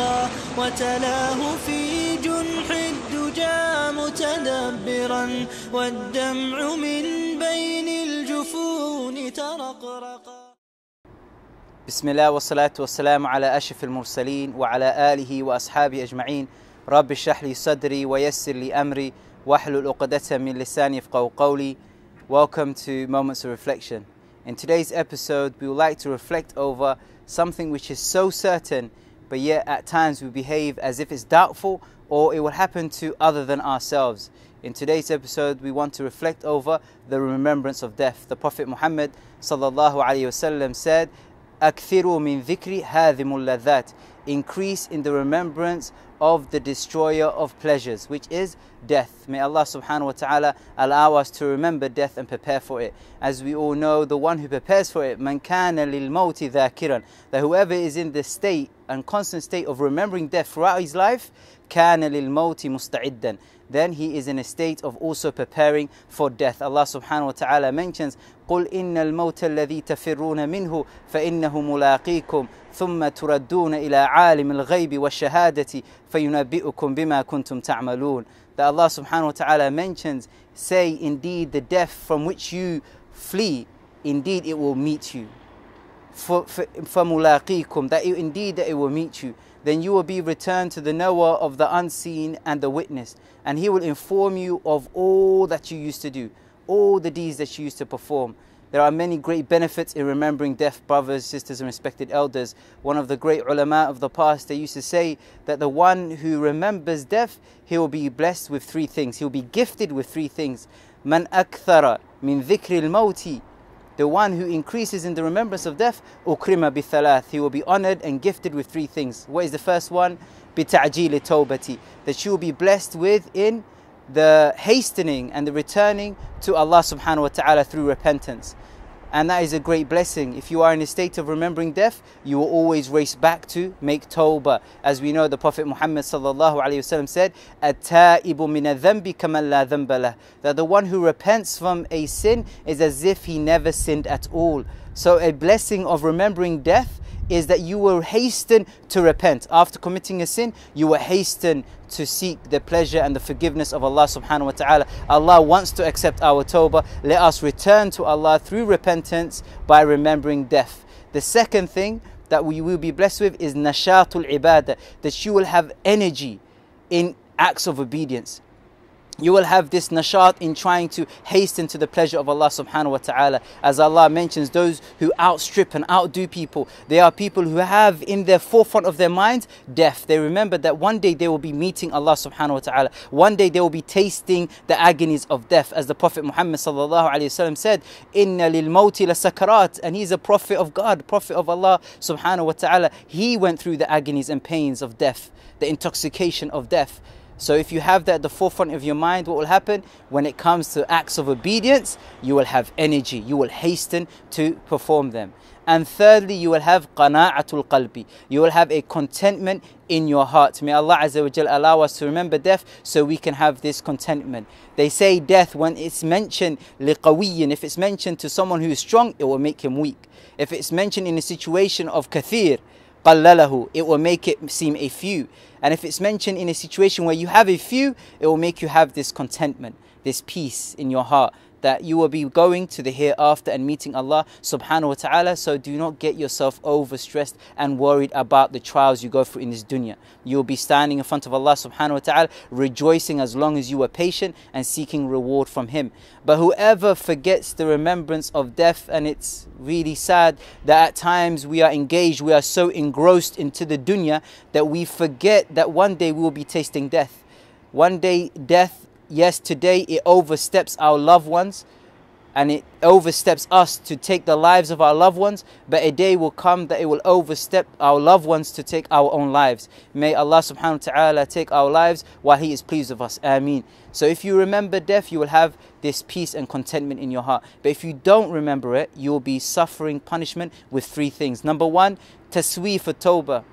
التقى وتلاه في جنح الدجى متدبرا والدمع من بين الجفون ترقرقا بسم الله والصلاة والسلام على أشف المرسلين وعلى آله وأصحابه أجمعين رب اشرح لي صدري ويسر لي أمري واحلل عقدة من لساني يفقهوا قولي Welcome to Moments of Reflection. In today's episode, we would like to reflect over something which is so certain but yet at times we behave as if it's doubtful or it will happen to other than ourselves. In today's episode, we want to reflect over the remembrance of death. The Prophet Muhammad said, أكثروا من Increase in the remembrance of the destroyer of pleasures, which is death. May Allah subhanahu wa ta'ala allow us to remember death and prepare for it. As we all know, the one who prepares for it, man kana lil mawti dhakiran, that whoever is in the state and constant state of remembering death throughout his life, kana lil mawti musta'iddan. Then he is in a state of also preparing for death. Allah subhanahu wa ta'ala mentions, قل إن الموت الذي تفرون منه فإنه ملاقيكم ثم تردون إلى عالم الغيب والشهادة فينبئكم بما كنتم تعملون that Allah subhanahu wa ta'ala mentions say indeed the death from which you flee indeed it will meet you فَمُلَاقِيكُمْ that indeed that it will meet you then you will be returned to the knower of the unseen and the witness and he will inform you of all that you used to do all the deeds that you used to perform there are many great benefits in remembering deaf brothers, sisters, and respected elders. One of the great ulama of the past, they used to say that the one who remembers deaf, he will be blessed with three things. He will be gifted with three things. Man akthara min dhikri al-mawti. The one who increases in the remembrance of death, ukrima bithalath. He will be honored and gifted with three things. What is the first one? Bita'jil tawbati. That you will be blessed with in the hastening and the returning to Allah subhanahu wa ta'ala through repentance. And that is a great blessing. If you are in a state of remembering death, you will always race back to make tawbah. As we know, the Prophet Muhammad sallallahu alayhi wasallam said, "At-ta'ibu min adh-dhanbi kaman la That the one who repents from a sin is as if he never sinned at all. So, a blessing of remembering death is that you will hasten to repent. After committing a sin, you will hasten to seek the pleasure and the forgiveness of Allah subhanahu wa ta'ala. Allah wants to accept our tawbah. Let us return to Allah through repentance by remembering death. The second thing that we will be blessed with is nashatul ibadah, that you will have energy in acts of obedience you will have this nashat in trying to hasten to the pleasure of Allah subhanahu wa ta'ala. As Allah mentions, those who outstrip and outdo people, they are people who have in their forefront of their minds death. They remember that one day they will be meeting Allah subhanahu wa ta'ala. One day they will be tasting the agonies of death. As the Prophet Muhammad sallallahu alayhi wasallam said, Inna lil mawti la sakarat. And he's a prophet of God, prophet of Allah subhanahu wa ta'ala. He went through the agonies and pains of death, the intoxication of death. So if you have that at the forefront of your mind, what will happen when it comes to acts of obedience? You will have energy, you will hasten to perform them. And thirdly, you will have qana'atul qalbi. You will have a contentment in your heart. May Allah Azza wa Jal allow us to remember death so we can have this contentment. They say death, when it's mentioned liqawiyyin, if it's mentioned to someone who is strong, it will make him weak. If it's mentioned in a situation of kathir, قَلَّلَهُ It will make it seem a few. And if it's mentioned in a situation where you have a few, it will make you have this contentment, this peace in your heart that you will be going to the hereafter and meeting Allah subhanahu wa ta'ala. So do not get yourself overstressed and worried about the trials you go through in this dunya. You'll be standing in front of Allah subhanahu wa ta'ala, rejoicing as long as you are patient and seeking reward from Him. But whoever forgets the remembrance of death, and it's really sad that at times we are engaged, we are so engrossed into the dunya that we forget that one day we will be tasting death. One day death yes, today it oversteps our loved ones and it oversteps us to take the lives of our loved ones, but a day will come that it will overstep our loved ones to take our own lives. May Allah subhanahu wa ta'ala take our lives while He is pleased with us. Ameen. So if you remember death, you will have this peace and contentment in your heart. But if you don't remember it, you will be suffering punishment with three things. Number one, tasweef for tawbah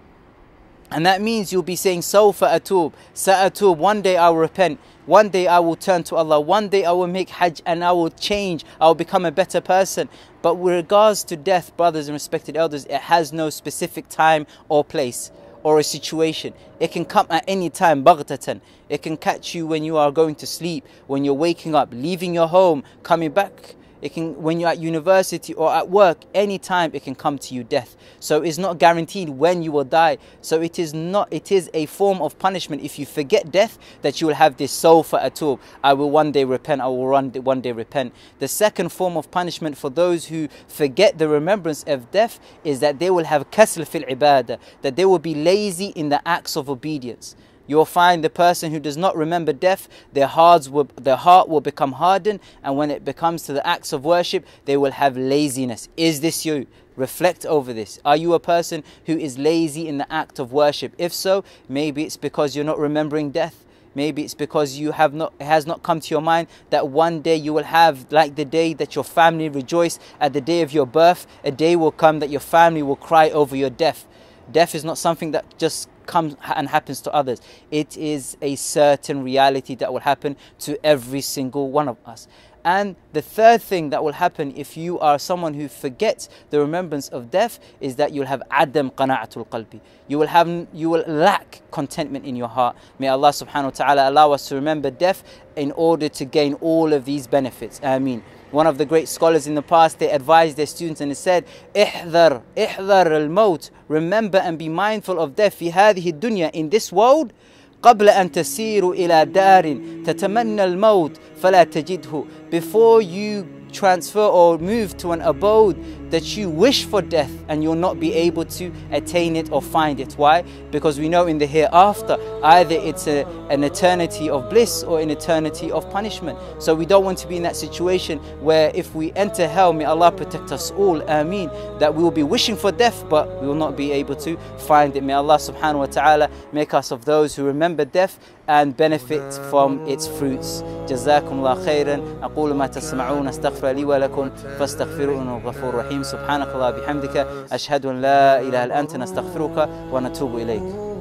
and that means you'll be saying, Sawfa atub, sa'atub, one day I'll repent, one day I will turn to Allah, one day I will make hajj and I will change, I will become a better person. But with regards to death, brothers and respected elders, it has no specific time or place or a situation. It can come at any time, baghtatan. It can catch you when you are going to sleep, when you're waking up, leaving your home, coming back it can, when you're at university or at work, any time it can come to you death. So it's not guaranteed when you will die. So it is not. It is a form of punishment. If you forget death, that you will have this soul for at all. I will one day repent. I will run one day repent. The second form of punishment for those who forget the remembrance of death is that they will have kasl fil ibadah, that they will be lazy in the acts of obedience. You will find the person who does not remember death, their, hearts will, their heart will become hardened, and when it comes to the acts of worship, they will have laziness. Is this you? Reflect over this. Are you a person who is lazy in the act of worship? If so, maybe it's because you're not remembering death. Maybe it's because you have not it has not come to your mind that one day you will have like the day that your family rejoice at the day of your birth, a day will come that your family will cry over your death. Death is not something that just comes and happens to others. It is a certain reality that will happen to every single one of us. And the third thing that will happen if you are someone who forgets the remembrance of death is that you'll have adam qana'atul qalbi. You will have you will lack contentment in your heart. May Allah subhanahu wa ta'ala allow us to remember death in order to gain all of these benefits. Ameen one of the great scholars in the past, they advised their students and they said, احذر, احذر الموت, remember and be mindful of death في هذه الدنيا, in this world, قبل أن تسير إلى دار تتمنى الموت فلا تجده. Before you transfer or move to an abode that you wish for death and you'll not be able to attain it or find it. Why? Because we know in the hereafter, either it's a, an eternity of bliss or an eternity of punishment. So we don't want to be in that situation where if we enter hell, may Allah protect us all, Ameen, that we will be wishing for death, but we will not be able to find it. May Allah subhanahu wa ta'ala make us of those who remember death and benefit from its fruits. جزاكم الله خيرا أقول ما تسمعون استغفر لي ولكم فاستغفروا إنه غفور رحيم سبحانك الله بحمدك أشهد أن لا إله إلا أنت نستغفرك ونتوب إليك